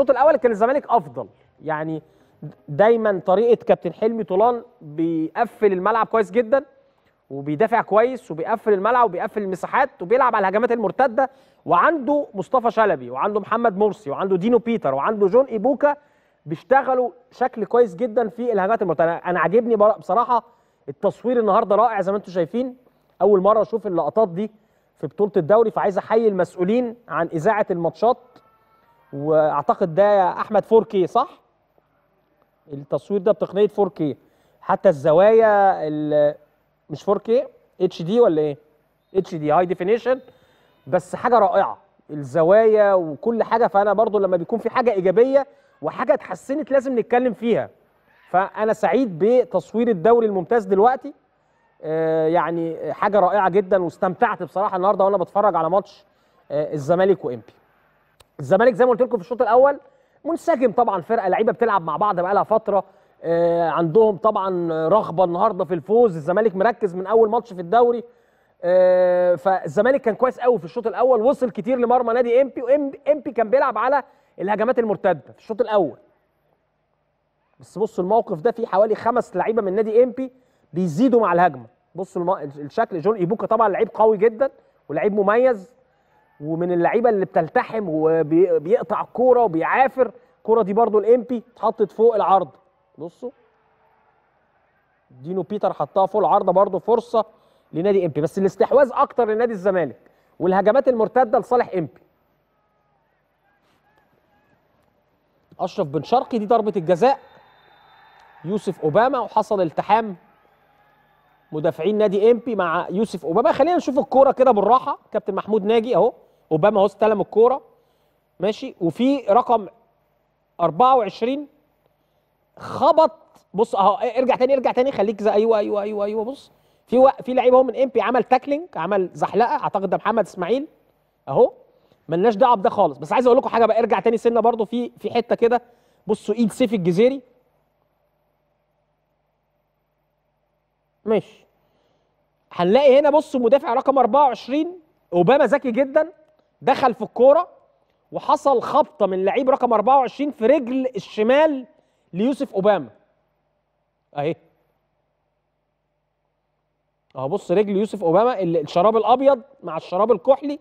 الشوط الاول كان الزمالك افضل يعني دايما طريقه كابتن حلمي طولان بيقفل الملعب كويس جدا وبيدافع كويس وبيقفل الملعب وبيقفل المساحات وبيلعب على الهجمات المرتده وعنده مصطفى شلبي وعنده محمد مرسي وعنده دينو بيتر وعنده جون ايبوكا بيشتغلوا شكل كويس جدا في الهجمات المرتده انا عاجبني بصراحه التصوير النهارده رائع زي ما انتم شايفين اول مره اشوف اللقطات دي في بطوله الدوري فعايز احيي المسؤولين عن اذاعه الماتشات واعتقد ده احمد 4K صح التصوير ده بتقنيه 4K حتى الزوايا مش 4K اتش دي ولا ايه اتش دي هاي ديفينيشن بس حاجه رائعه الزوايا وكل حاجه فانا برضو لما بيكون في حاجه ايجابيه وحاجه اتحسنت لازم نتكلم فيها فانا سعيد بتصوير الدوري الممتاز دلوقتي آه يعني حاجه رائعه جدا واستمتعت بصراحه النهارده وانا بتفرج على ماتش آه الزمالك وامبي الزمالك زي ما قلت لكم في الشوط الاول منسجم طبعا فرقه لعيبه بتلعب مع بعض بقالها فتره آه عندهم طبعا رغبه النهارده في الفوز الزمالك مركز من اول ماتش في الدوري آه فالزمالك كان كويس قوي في الشوط الاول وصل كتير لمرمى نادي امبي وامبي كان بيلعب على الهجمات المرتده في الشوط الاول بس بصوا الموقف ده فيه حوالي خمس لعيبه من نادي امبي بيزيدوا مع الهجمه بصوا الشكل جون ايبوكا طبعا لعيب قوي جدا ولعيب مميز ومن اللعيبه اللي بتلتحم وبيقطع الكوره وبيعافر الكوره دي برضو الامبي اتحطت فوق العرض بصوا دينو بيتر حطها فوق العرض برضو فرصه لنادي امبي بس الاستحواذ اكتر لنادي الزمالك والهجمات المرتده لصالح امبي اشرف بن شرقي دي ضربه الجزاء يوسف اوباما وحصل التحام مدافعين نادي امبي مع يوسف اوباما خلينا نشوف الكوره كده بالراحه كابتن محمود ناجي اهو اوباما هو استلم الكوره ماشي وفي رقم 24 خبط بص اهو إيه، ارجع تاني ارجع تاني خليك زي ايوه ايوه ايوه ايوه بص في في لعيب اهو من امبي عمل تاكلينج عمل زحلقه اعتقد ده محمد اسماعيل اهو ملناش دعوه بده خالص بس عايز اقول لكم حاجه بقى ارجع تاني سنه برضو في في حته كده بصوا ايد سيف الجزيري ماشي هنلاقي هنا بصوا مدافع رقم 24 اوباما ذكي جدا دخل في الكوره وحصل خبطه من لعيب رقم 24 في رجل الشمال ليوسف اوباما اهي اهو بص رجل يوسف اوباما الشراب الابيض مع الشراب الكحلي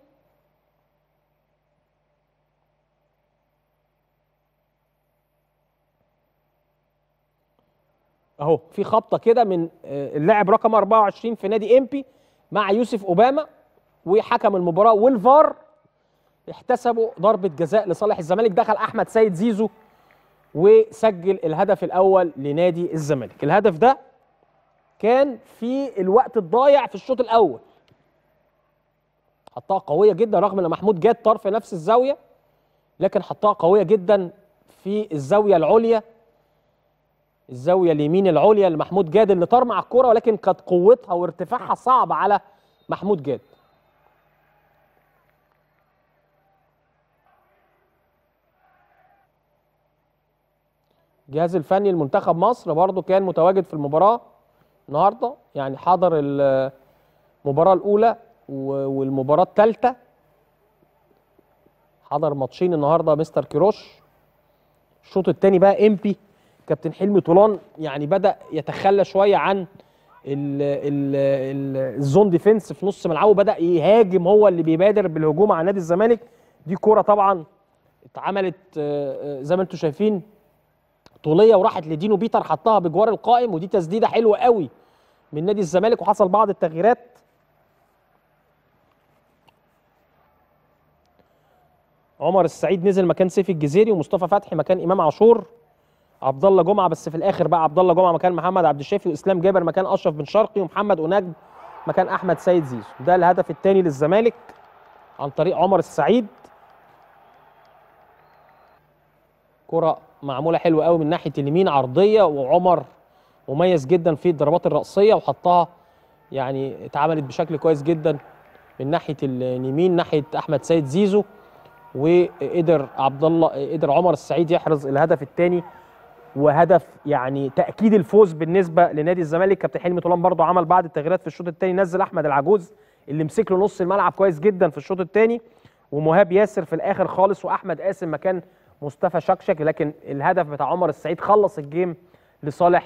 اهو في خبطه كده من آه، اللاعب رقم 24 في نادي امبي مع يوسف اوباما وحكم المباراه والفار احتسبوا ضربه جزاء لصالح الزمالك دخل احمد سيد زيزو وسجل الهدف الاول لنادي الزمالك الهدف ده كان في الوقت الضايع في الشوط الاول حطها قويه جدا رغم ان محمود جاد طار في نفس الزاويه لكن حطها قويه جدا في الزاويه العليا الزاويه اليمين العليا لمحمود جاد اللي طار مع الكوره ولكن كانت قوتها وارتفاعها صعب على محمود جاد الجهاز الفني لمنتخب مصر برضو كان متواجد في المباراه النهارده يعني حضر المباراه الاولى والمباراه الثالثه حضر ماتشين النهارده مستر كيروش الشوط الثاني بقى امبي كابتن حلمي طولان يعني بدا يتخلى شويه عن الزون ديفنس في نص ملعبه بدا يهاجم هو اللي بيبادر بالهجوم على نادي الزمالك دي كوره طبعا اتعملت آه، آه، زي ما انتم شايفين طوليه وراحت لدينو بيتر حطها بجوار القائم ودي تسديده حلوه قوي من نادي الزمالك وحصل بعض التغييرات عمر السعيد نزل مكان سيف الجزيري ومصطفى فتحي مكان امام عاشور عبد الله جمعه بس في الاخر بقى عبد الله جمعه مكان محمد عبد الشافي واسلام جابر مكان اشرف بن شرقي ومحمد ونجم مكان احمد سيد زيزو ده الهدف الثاني للزمالك عن طريق عمر السعيد كره معموله حلوه قوي من ناحيه اليمين عرضيه وعمر مميز جدا في الضربات الراسيه وحطها يعني اتعملت بشكل كويس جدا من ناحيه اليمين ناحيه احمد سيد زيزو وقدر عبد الله قدر عمر السعيد يحرز الهدف الثاني وهدف يعني تاكيد الفوز بالنسبه لنادي الزمالك كابتن حلمي طولان برضه عمل بعض التغييرات في الشوط الثاني نزل احمد العجوز اللي مسك له نص الملعب كويس جدا في الشوط الثاني ومهاب ياسر في الاخر خالص واحمد قاسم مكان مصطفى شكشك لكن الهدف بتاع عمر السعيد خلص الجيم لصالح